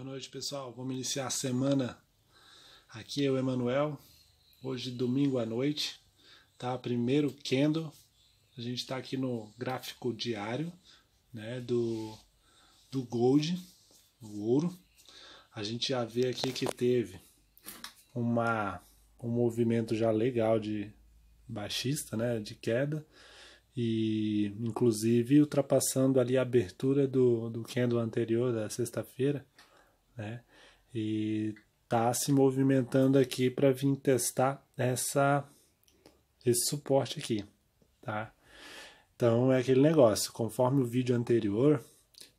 Boa noite, pessoal. Vamos iniciar a semana. Aqui é o Emanuel. Hoje, domingo à noite, tá? Primeiro candle, A gente está aqui no gráfico diário, né? Do, do Gold, o ouro. A gente já vê aqui que teve uma, um movimento já legal de baixista, né? De queda e inclusive ultrapassando ali a abertura do, do candle anterior da sexta-feira, né? E está se movimentando aqui para vir testar essa esse suporte aqui, tá? Então é aquele negócio, conforme o vídeo anterior,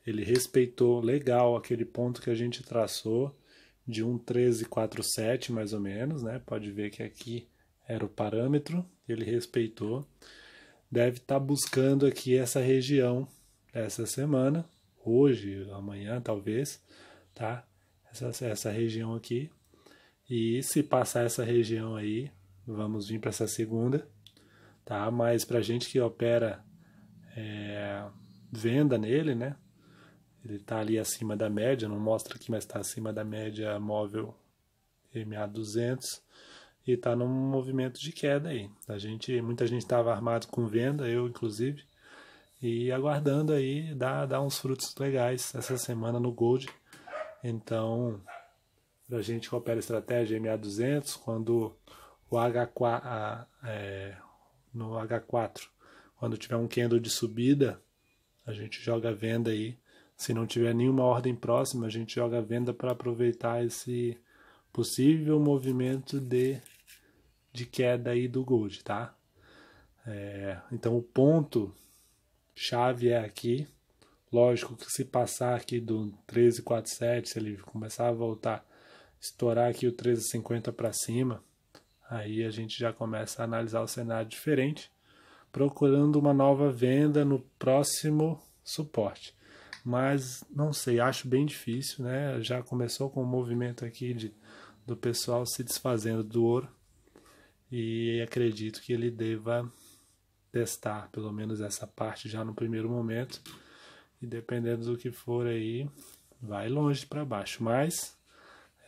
ele respeitou legal aquele ponto que a gente traçou de 1.1347 mais ou menos, né? Pode ver que aqui era o parâmetro, ele respeitou. Deve estar tá buscando aqui essa região essa semana, hoje, amanhã talvez, tá? essa, essa região aqui. E se passar essa região aí, vamos vir para essa segunda, tá? Mas para gente que opera é, venda nele, né? Ele está ali acima da média, não mostra aqui, mas está acima da média móvel MA200 e está num movimento de queda aí. A gente, muita gente estava armado com venda, eu inclusive, e aguardando aí dar, dar uns frutos legais essa semana no Gold. Então, a gente que opera estratégia MA200, quando o H4, a, é, no H4, quando tiver um candle de subida, a gente joga venda aí. Se não tiver nenhuma ordem próxima, a gente joga venda para aproveitar esse possível movimento de, de queda aí do gold, tá? É, então o ponto chave é aqui, Lógico que se passar aqui do 1347, se ele começar a voltar, estourar aqui o 1350 para cima, aí a gente já começa a analisar o cenário diferente, procurando uma nova venda no próximo suporte. Mas não sei, acho bem difícil, né? Já começou com o um movimento aqui de, do pessoal se desfazendo do ouro e acredito que ele deva testar pelo menos essa parte já no primeiro momento e dependendo do que for aí, vai longe para baixo. Mas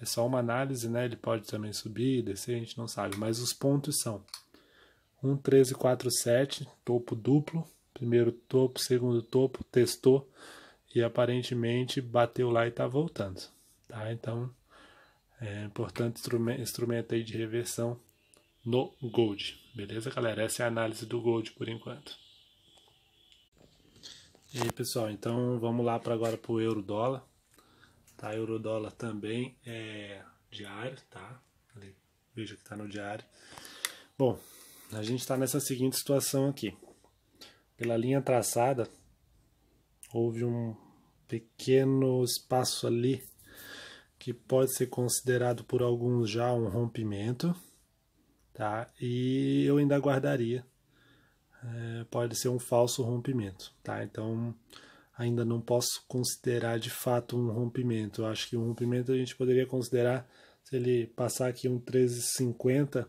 é só uma análise, né? Ele pode também subir, descer, a gente não sabe. Mas os pontos são 1, 13, 4, 7, topo duplo. Primeiro topo, segundo topo, testou e aparentemente bateu lá e está voltando. Tá? Então, é importante instrumento, instrumento aí de reversão no Gold. Beleza, galera? Essa é a análise do Gold por enquanto. E aí pessoal, então vamos lá para agora para o euro dólar, tá? Euro dólar também é diário, tá? veja que está no diário. Bom, a gente está nessa seguinte situação aqui. Pela linha traçada, houve um pequeno espaço ali que pode ser considerado por alguns já um rompimento, tá? E eu ainda guardaria é, pode ser um falso rompimento, tá? Então ainda não posso considerar de fato um rompimento. Eu acho que um rompimento a gente poderia considerar se ele passar aqui um 13,50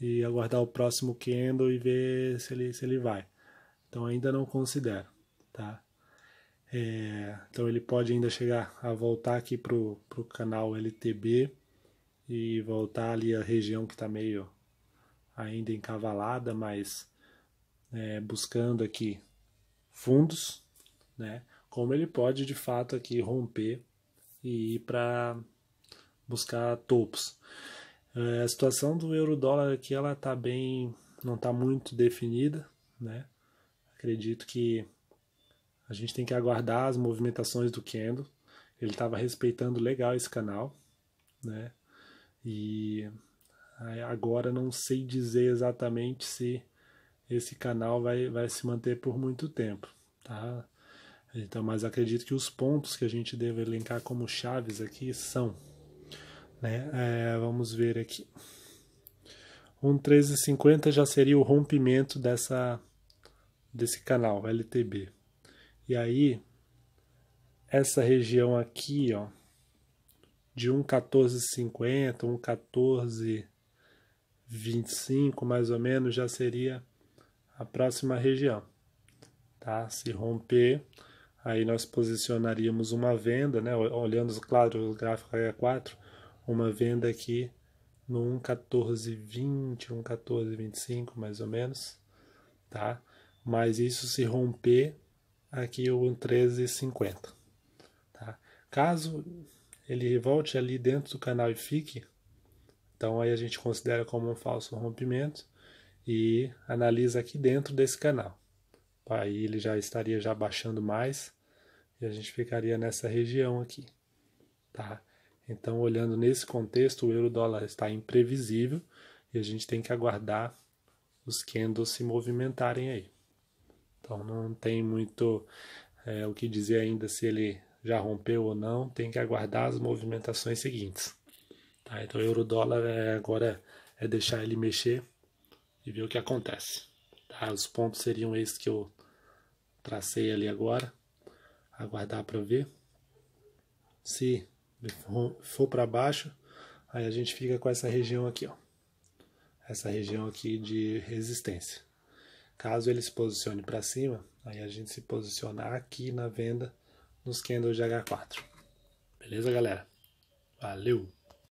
e aguardar o próximo candle e ver se ele, se ele vai. Então ainda não considero, tá? É, então ele pode ainda chegar a voltar aqui pro, pro canal LTB e voltar ali a região que está meio ainda encavalada, mas né, buscando aqui fundos, né? Como ele pode de fato aqui romper e ir para buscar topos. Eh, a situação do euro dólar aqui ela tá bem, não está muito definida, né? Acredito que a gente tem que aguardar as movimentações do Kendo. Ele estava respeitando legal esse canal, né? E eh, agora não sei dizer exatamente se esse canal vai, vai se manter por muito tempo, tá? Então, mas acredito que os pontos que a gente deve elencar como chaves aqui são, né? É, vamos ver aqui. Um 1350 já seria o rompimento dessa desse canal LTB. E aí essa região aqui, ó, de 1,1450, 1,1425 mais ou menos, já seria a próxima região. Tá? Se romper, aí nós posicionaríamos uma venda, né? olhando, claro, o gráfico é 4, uma venda aqui no 1,1420, 1,1425 mais ou menos, tá? Mas isso se romper aqui o 1,1350, tá? Caso ele volte ali dentro do canal e fique, então aí a gente considera como um falso rompimento e analisa aqui dentro desse canal. Aí ele já estaria já baixando mais e a gente ficaria nessa região aqui, tá? Então, olhando nesse contexto, o euro-dólar está imprevisível e a gente tem que aguardar os candles se movimentarem aí. Então, não tem muito é, o que dizer ainda se ele já rompeu ou não, tem que aguardar as movimentações seguintes. Tá? Então, euro-dólar é, agora é deixar ele mexer e ver o que acontece. Tá? Os pontos seriam esses que eu tracei ali agora. Aguardar para ver. Se for para baixo, aí a gente fica com essa região aqui, ó. Essa região aqui de resistência. Caso ele se posicione para cima, aí a gente se posiciona aqui na venda nos candles de H4. Beleza, galera? Valeu!